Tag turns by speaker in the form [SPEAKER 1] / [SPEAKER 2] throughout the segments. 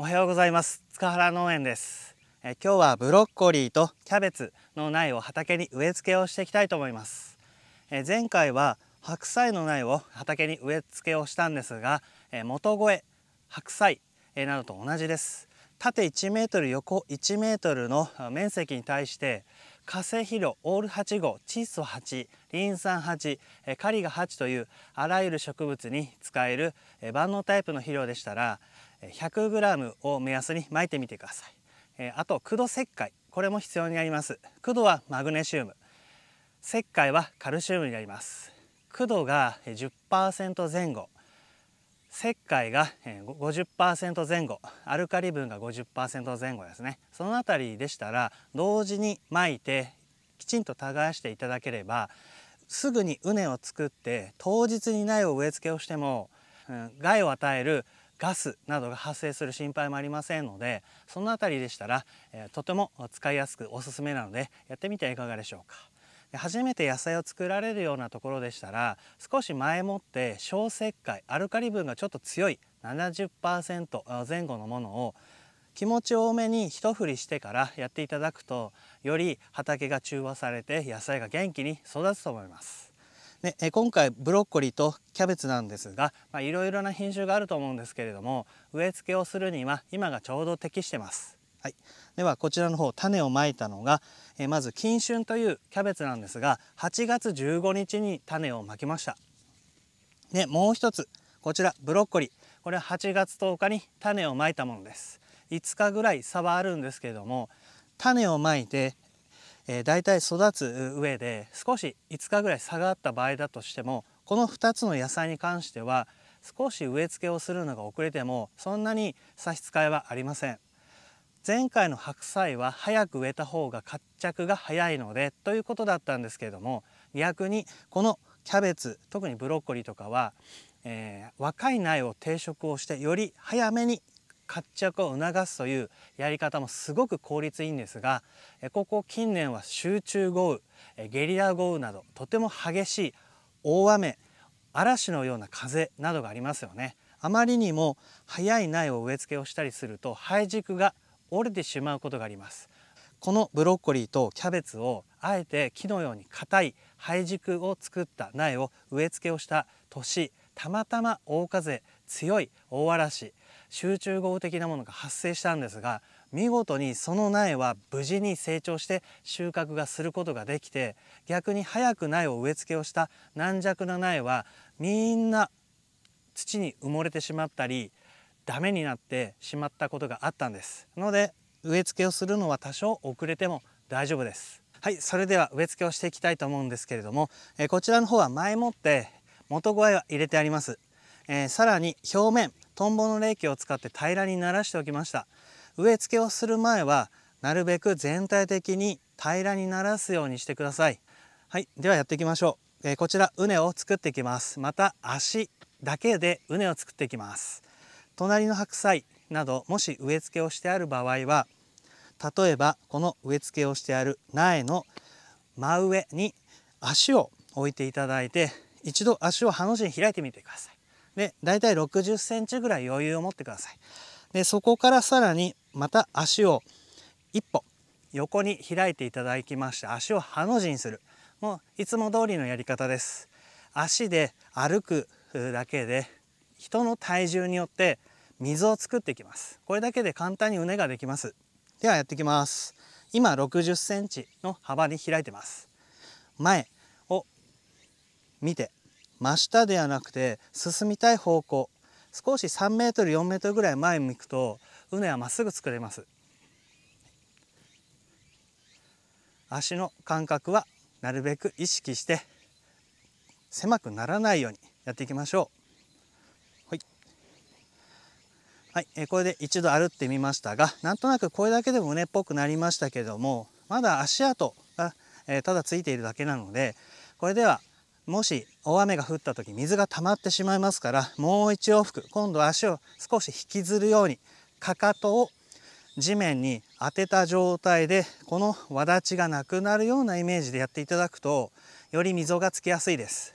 [SPEAKER 1] おはようございます塚原農園ですえ今日はブロッコリーとキャベツの苗を畑に植え付けをしていきたいと思いますえ前回は白菜の苗を畑に植え付けをしたんですがえ元越白菜えなどと同じです縦1メートル横1メートルの面積に対して化成肥料オール8号窒素8リン酸8カリが8というあらゆる植物に使える万能タイプの肥料でしたら 100g を目安に巻いてみてくださいあと駆動石灰これも必要になります駆動はマグネシウム石灰はカルシウムになります駆動が10%前後石灰が50%前後アルカリ分が50%前後ですねその辺りでしたら同時に巻いてきちんと耕していただければすぐに畝を作って当日に苗を植え付けをしても害を与えるガスなどが発生する心配もありませんのでその辺りでしたら、えとても使いやすくおすすめなのでやってみてはいかがでしょうか。初めて野菜を作られるようなところでしたら少し前もって小石灰アルカリ分がちょっと強い70%前後のものを気持ち多めに一振りしてからやっていただくとより畑が中和されて野菜が元気に育つと思います。で今回ブロッコリーとキャベツなんですがいろいろな品種があると思うんですけれども植え付けをするには今がちょうど適してます。はい、ではこちらの方種をまいたのが、えまず金春というキャベツなんですが8月15日に種をまきました。でもう一つこちらブロッコリーこれは8月10日に種をまいたものです。5日ぐらい差はあるんですけれども種をまいてえー、大体育つ上で少し5日ぐらい差があった場合だとしてもこの2つの野菜に関しては少し植え付けをするのが遅れてもそんなに差し支えはありません前回の白菜は早く植えた方が活着が早いのでということだったんですけれども逆にこのキャベツ特にブロッコリーとかは、えー、若い苗を定食をしてより早めに活着を促すというやり方もすごく効率いいんですがここ近年は集中豪雨ゲリラ豪雨などとても激しい大雨嵐のような風などがありますよねあまりにも早い苗を植え付けをしたりすると胚軸が折れてしまうことがありますこのブロッコリーとキャベツをあえて木のように硬い胚軸を作った苗を植え付けをした年たまたま大風強い大嵐集中豪雨的なものが発生したんですが見事にその苗は無事に成長して収穫がすることができて逆に早く苗を植え付けをした軟弱な苗はみんな土に埋もれてしまったりダメになってしまったことがあったんですなので植え付けをするのは多少遅れても大丈夫ですはいそれでは植え付けをしていきたいと思うんですけれども、えこちらの方は前もって元肥は入れてあります、えー、さらに表面トンボの冷気を使って平らにならしておきました植え付けをする前はなるべく全体的に平らにならすようにしてくださいはいではやっていきましょう、えー、こちら畝を作っていきますまた足だけで畝を作っていきます隣の白菜などもし植え付けをしてある場合は例えばこの植え付けをしてある苗の真上に足を置いていただいて一度足をハの字に開いてみてくださいで大体60センチぐらい余裕を持ってくださいでそこからさらにまた足を一歩横に開いていただきまして足をハの字にするもういつも通りのやり方です足で歩くだけで人の体重によって水を作っていきますこれだけで簡単に畝ができますではやっていきます今60センチの幅に開いてます前を見て真下ではなくて進みたい方向少し3メートル4メートルぐらい前向くと畝はまっすぐ作れます足の感覚はなるべく意識して狭くならないようにやっていきましょうはい、はいえこれで一度歩ってみましたがなんとなくこれだけでも畝っぽくなりましたけどもまだ足跡が、えただついているだけなのでこれではもし大雨が降った時水が溜まってしまいますからもう一往復今度足を少し引きずるようにかかとを地面に当てた状態でこの輪立ちがなくなるようなイメージでやっていただくとより溝がつきやすいです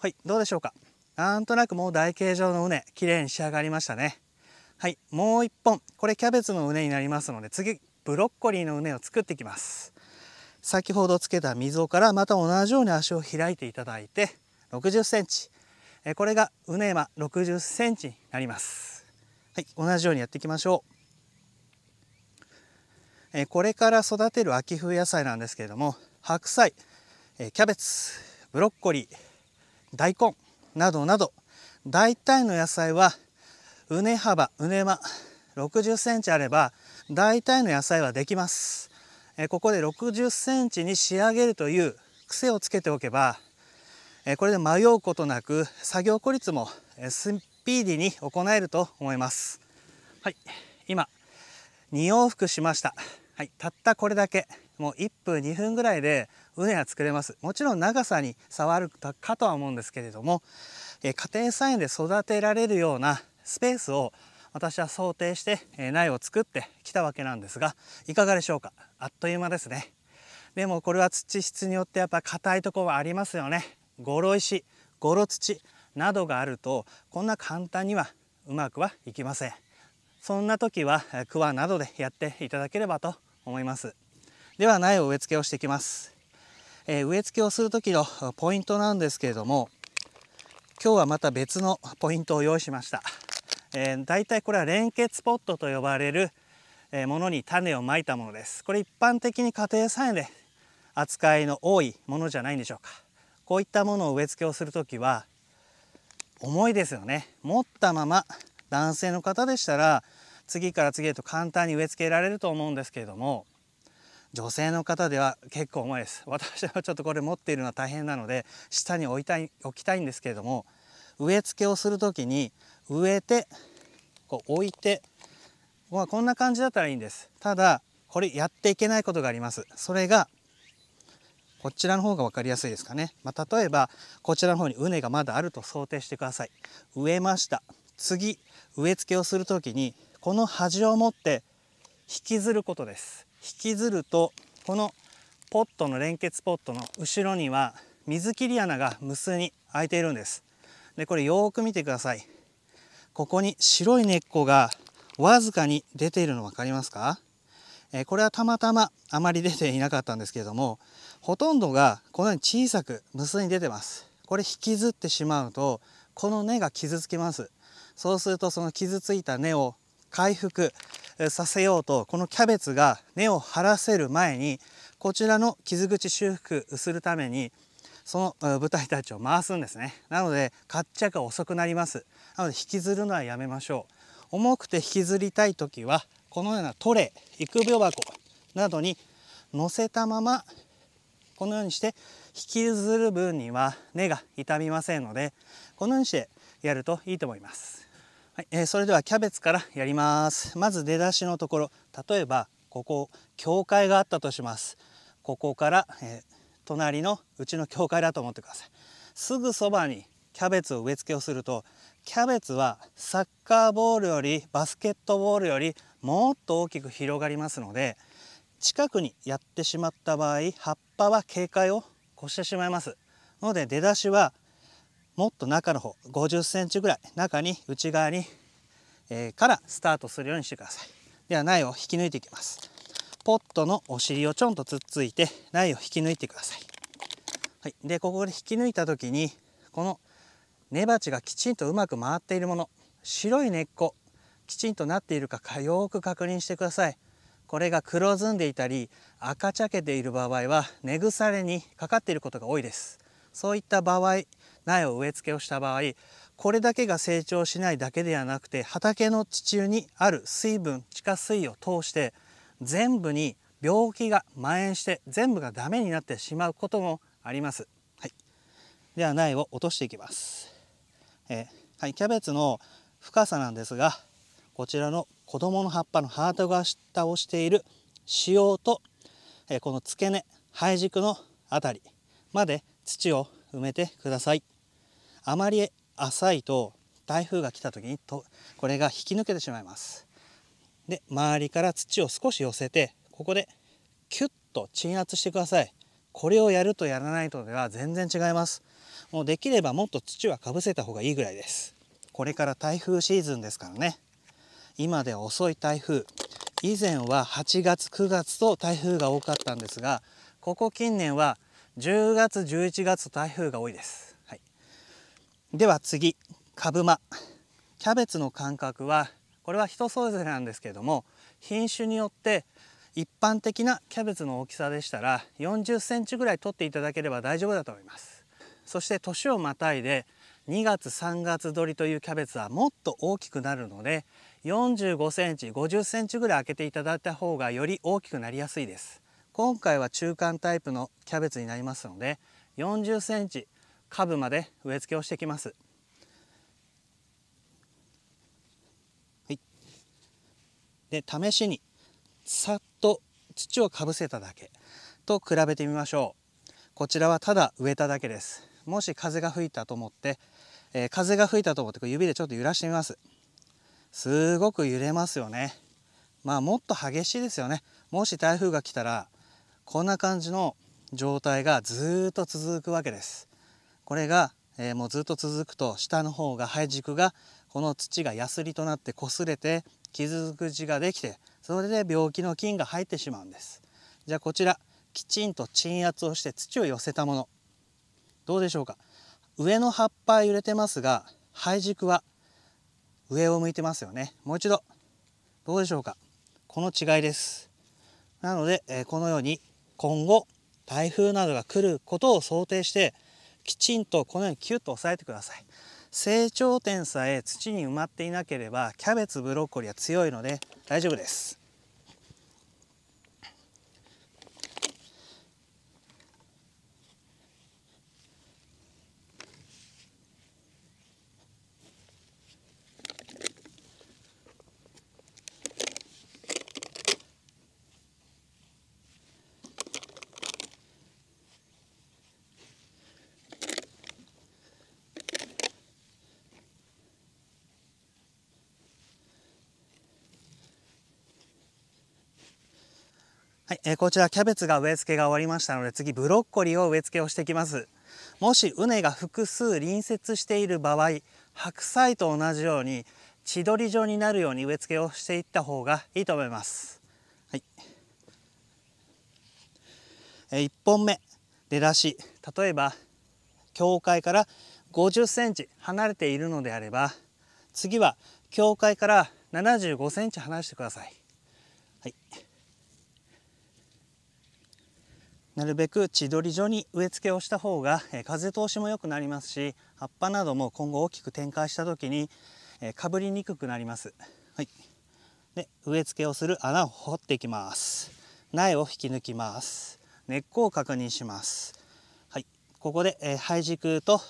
[SPEAKER 1] はいどうでしょうかなんとなくもう台形状の畝きれいに仕上がりましたねはいもう一本これキャベツの畝になりますので次ブロッコリーの畝を作っていきます先ほどつけた溝からまた同じように足を開いていただいて60センチこれがうね60センチになりますはい同じようにやっていきましょうこれから育てる秋冬野菜なんですけれども白菜キャベツブロッコリー大根などなど大体の野菜はうね幅うね60センチあれば大体の野菜はできますここで60センチに仕上げるという癖をつけておけばこれで迷うことなく作業効率もスピーディーに行えると思いますはい今2往復しました、はい、たったこれだけもう1分2分ぐらいで畝は作れますもちろん長さに差はあるかとは思うんですけれども家庭菜園で育てられるようなスペースを私は想定して苗を作ってきたわけなんですがいかがでしょうかあっという間ですねでもこれは土質によってやっぱ硬いとこはありますよねゴロ石ゴロ土などがあるとこんな簡単にはうまくはいきませんそんな時はクワなどでやっていただければと思いますでは苗を植え付けをしていきます、えー、植え付けをする時のポイントなんですけれども今日はまた別のポイントを用意しましたえー、大体これは連結ポットと呼ばれるものに種をまいたものですこれ一般的に家庭菜園で扱いの多いものじゃないんでしょうかこういったものを植え付けをする時は重いですよね持ったまま男性の方でしたら次から次へと簡単に植え付けられると思うんですけれども女性の方では結構重いです私はちょっとこれ持っているのは大変なので下に置いたい置きたいんですけれども植え付けをする時に植えてこう置いてまこんな感じだったらいいんですただこれやっていけないことがありますそれがこちらの方が分かりやすいですかね、まあ、例えばこちらの方に畝がまだあると想定してください植えました次植え付けをする時にこの端を持って引きずることです引きずるとこのポットの連結ポットの後ろには水切り穴が無数に開いているんですでこれよーく見てくださいここに白い根っこがわずかに出ているの分かりますかえこれはたまたまあまり出ていなかったんですけれどもほとんどがこのように小さく無数に出てますこれ引きずってしまうとこの根が傷つきますそうするとその傷ついた根を回復させようとこのキャベツが根を張らせる前にこちらの傷口修復するためにその舞台たちを回すんですねなので活着は遅くなりますなので引きずるのはやめましょう重くて引きずりたい時はこのようなトレー育苗箱などに乗せたままこのようにして引きずる分には根が傷みませんのでこのようにしてやるといいと思います、はいえー、それではキャベツからやりますまず出だしのところ例えばここ境界があったとしますここから、えー、隣のうちの教会だと思ってくださいすぐそばにキャベツを植え付けをするとキャベツはサッカーボールよりバスケットボールよりもっと大きく広がりますので近くにやってしまった場合葉っぱは警戒を越してしまいますので出だしはもっと中の方50センチぐらい中に内側に、えー、からスタートするようにしてくださいでは苗を引き抜いていきますポットのお尻をちょんとつっついて苗を引き抜いてください。はい、でここで引き抜いた時にこの根鉢がきちんとうまく回っているもの白い根っこきちんとなっているかよく確認してください。これが黒ずんでいたり赤茶けている場合は根腐れにかかっていることが多いです。そういった場合苗を植え付けをした場合これだけが成長しないだけではなくて畑の地中にある水分地下水を通して全部に病気が蔓延して全部がダメになってしまうこともあります。はい、では苗を落としていきます。えー、はい、キャベツの深さなんですがこちらの子供の葉っぱのハートが下をしている塩と、えー、この付け根胚軸の辺りまで土を埋めてください。あまり浅いと台風が来た時にとこれが引き抜けてしまいます。で周りから土を少し寄せてここでキュッと鎮圧してくださいこれをやるとやらないとでは全然違いますもうできればもっと土はかぶせた方がいいぐらいですこれから台風シーズンですからね今では遅い台風以前は8月9月と台風が多かったんですがここ近年は10月11月と台風が多いです、はい、では次株間キャベツの間隔はこれは人それぞれなんですけれども品種によって一般的なキャベツの大きさでしたら40センチぐらい取っていただければ大丈夫だと思いますそして年をまたいで2月3月取りというキャベツはもっと大きくなるので45センチ50センチぐらい開けていただいた方がより大きくなりやすいです今回は中間タイプのキャベツになりますので40センチ下部まで植え付けをしてきますで試しにさっと土をかぶせただけと比べてみましょうこちらはただ植えただけですもし風が吹いたと思って、えー、風が吹いたと思ってこう指でちょっと揺らしてみますすごく揺れますよねまあもっと激しいですよねもし台風が来たらこんな感じの状態がずっと続くわけですこれが、えー、もうずっと続くと下の方が生え軸がこの土がヤスリとなって擦れて傷口ができてそれで病気の菌が入ってしまうんですじゃあこちらきちんと鎮圧をして土を寄せたものどうでしょうか上の葉っぱ揺れてますが胚軸は上を向いてますよねもう一度どうでしょうかこの違いですなので、えこのように今後台風などが来ることを想定してきちんとこのようにキュッと押さえてください成長点さえ土に埋まっていなければキャベツブロッコリーは強いので大丈夫ですはい、えー、こちらキャベツが植え付けが終わりましたので次ブロッコリーを植え付けをしていきますもし畝が複数隣接している場合白菜と同じように千鳥状になるように植え付けをしていった方がいいと思います、はいえー、1本目出だし例えば境界から50センチ離れているのであれば次は境界から75センチ離してください。はいなるべく千鳥状に植え付けをした方が風通しも良くなりますし葉っぱなども今後大きく展開した時にかぶりにくくなります。はい、で植え付けをする穴を掘っていきます。苗を引き抜きます。根っこを確認します。はい、ここで、えー、胚軸と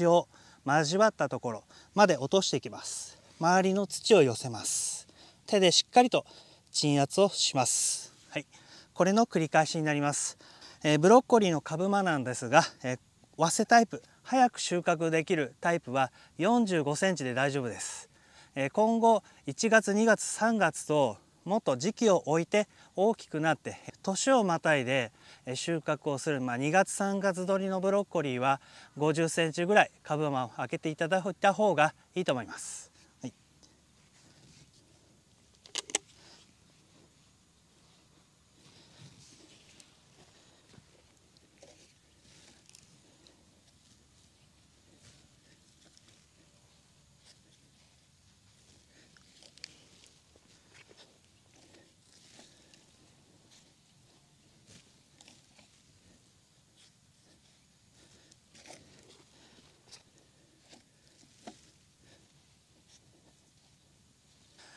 [SPEAKER 1] 塩交わったところまで落としていきます。周りの土を寄せます。手でしっかりと鎮圧をします。はい、これの繰り返しになります。えブロッコリーの株間なんですが、え早生タイプ早く収穫できるタイプは45センチで大丈夫です、え今後1月2月3月ともっと時期を置いて大きくなって年をまたいで収穫をする、まあ、2月3月取りのブロッコリーは50センチぐらい株間を開けていただいた方がいいと思います。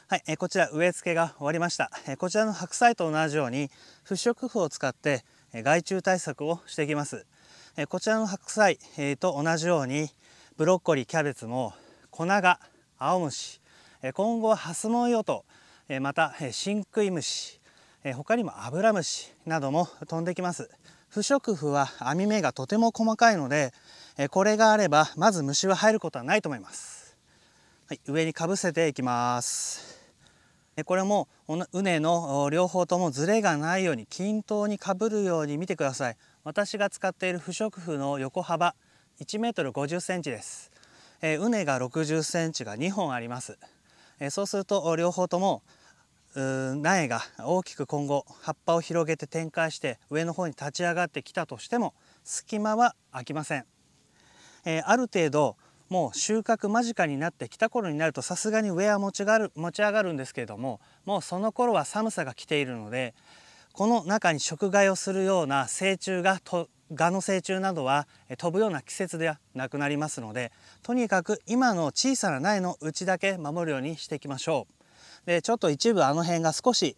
[SPEAKER 1] はい、えこちら植え付けが終わりました、えこちらの白菜と同じように不織布を使って、え害虫対策をしていきます、えこちらの白菜、えー、と同じようにブロッコリーキャベツも粉が青虫、え今後はハスンヨと、えまた、えシンクイムシ、え他にもアブラムシなども飛んできます不織布は網目がとても細かいのでこれがあればまず虫は入ることはないと思います、はい、上にかぶせていきますこれも畝の両方ともズレがないように均等にかぶるように見てください私が使っている不織布の横幅1メートル5 0センチです畝が6 0センチが2本ありますそうすると両方とも苗が大きく今後葉っぱを広げて展開して上の方に立ち上がってきたとしても隙間は空きませんある程度もう収穫間近になってきた頃になるとさすがに上は持ちがる持ち上がるんですけれどももうその頃は寒さが来ているのでこの中に食害をするような成虫がと蛾の成虫などは飛ぶような季節ではなくなりますのでとにかく今の小さな苗のうちだけ守るようにしていきましょう。でちょっと一部あの辺が少し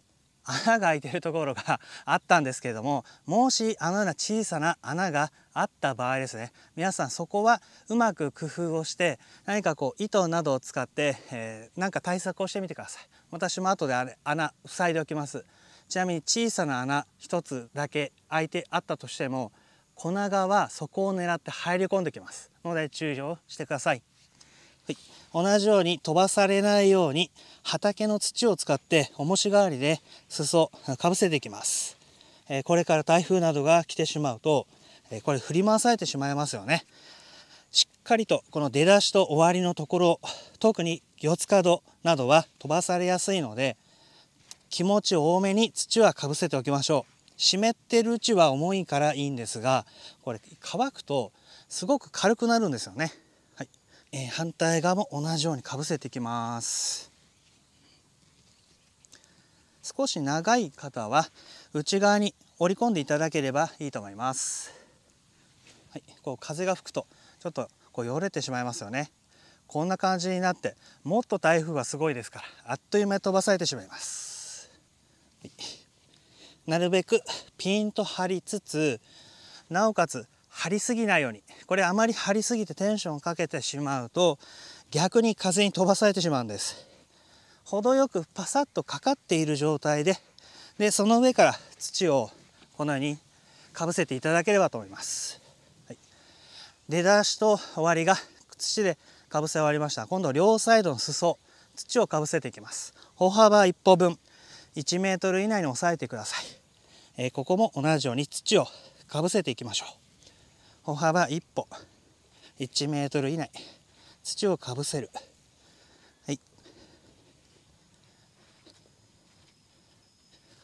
[SPEAKER 1] 穴が開いてるところが あったんですけれどももしあのような小さな穴があった場合ですね皆さんそこはうまく工夫をして何かこう糸などを使って、えー、か対策をしてみてください私も後であれ穴塞いでおきますちなみに小さな穴1つだけ開いてあったとしても粉がはそこを狙って入り込んできますので注意をしてくださいはい、同じように飛ばされないように畑の土を使って重し代わりで裾かぶせていきます、えこれから台風などが来てしまうと、えこれ振り回されてしまいますよねしっかりとこの出だしと終わりのところ特に四つ角などは飛ばされやすいので気持ち多めに土はかぶせておきましょう湿ってるうちは重いからいいんですがこれ乾くとすごく軽くなるんですよねえー、反対側も同じようにかぶせていきます少し長い方は内側に折り込んでいただければいいと思います、はい、こう風が吹くとちょっとこうよれてしまいますよねこんな感じになってもっと台風はすごいですからあっという間に飛ばされてしまいます、はい、なるべくピンと張りつつなおかつ張りすぎないようにこれあまり張りすぎてテンションをかけてしまうと逆に風に飛ばされてしまうんです程よくパサッとかかっている状態ででその上から土をこのようにかぶせていただければと思います、はい、出だしと終わりが土でかぶせ終わりました今度両サイドの裾土をかぶせていきます歩幅1歩分1 m 以内に抑えてください、えー、ここも同じように土をかぶせていきましょう歩幅1歩1メートル以内土をかぶせるはい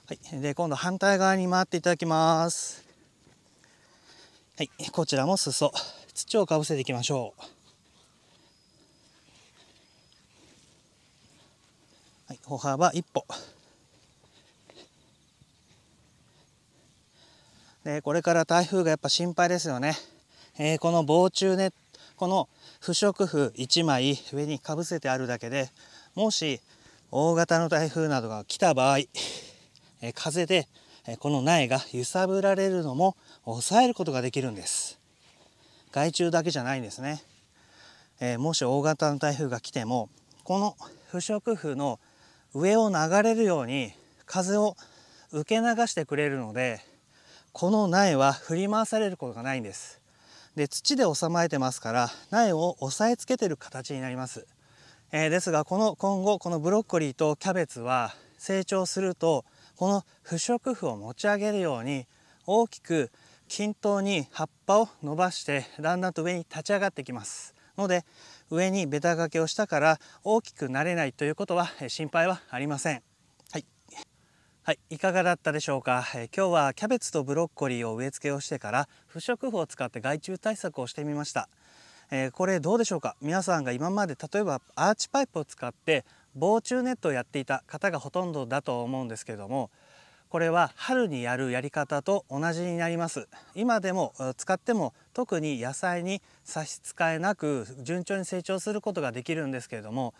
[SPEAKER 1] はいで今度反対側に回っていただきますはいこちらも裾土をかぶせていきましょうはい歩幅一歩でこれから台風がやっぱ心配ですよねえこの防虫ネットこの不織布1枚上にかぶせてあるだけでもし大型の台風などが来た場合、え風で、えこの苗が揺さぶられるのも抑えることができるんです害虫だけじゃないんですね、えもし大型の台風が来てもこの不織布の上を流れるように風を受け流してくれるのでこの苗は振り回されることがないんですで土で収まえてますから苗を押さえつけてる形になります、えー、ですがこの今後このブロッコリーとキャベツは成長するとこの不織布を持ち上げるように大きく均等に葉っぱを伸ばしてだんだんと上に立ち上がってきますので上にベタ掛けをしたから大きくなれないということは心配はありませんはい、いかがだったでしょうか、え今日はキャベツとブロッコリーを植え付けをしてから不織布を使って害虫対策をしてみました、えー、これどうでしょうか皆さんが今まで例えばアーチパイプを使って防虫ネットをやっていた方がほとんどだと思うんですけれどもこれは春にやるやり方と同じになります今でも使っても特に野菜に差し支えなく順調に成長することができるんですけれども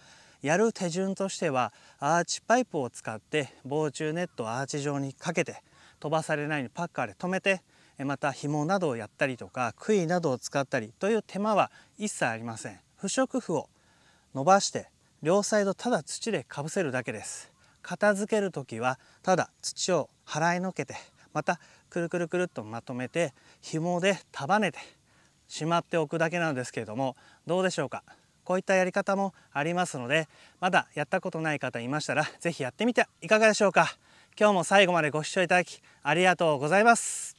[SPEAKER 1] やる手順としてはアーチパイプを使って防虫ネットをアーチ状にかけて飛ばされないようにパッカーで止めてまた紐などをやったりとか杭などを使ったりという手間は一切ありません不織布を伸ばして両サイドただ土でかぶせるだけです片付ける時はただ土を払いのけてまたくるくるくるっとまとめて紐で束ねてしまっておくだけなんですけれどもどうでしょうかこういったやり方もありますのでまだやったことない方いましたら是非やってみてはいかがでしょうか今日も最後までご視聴いただきありがとうございます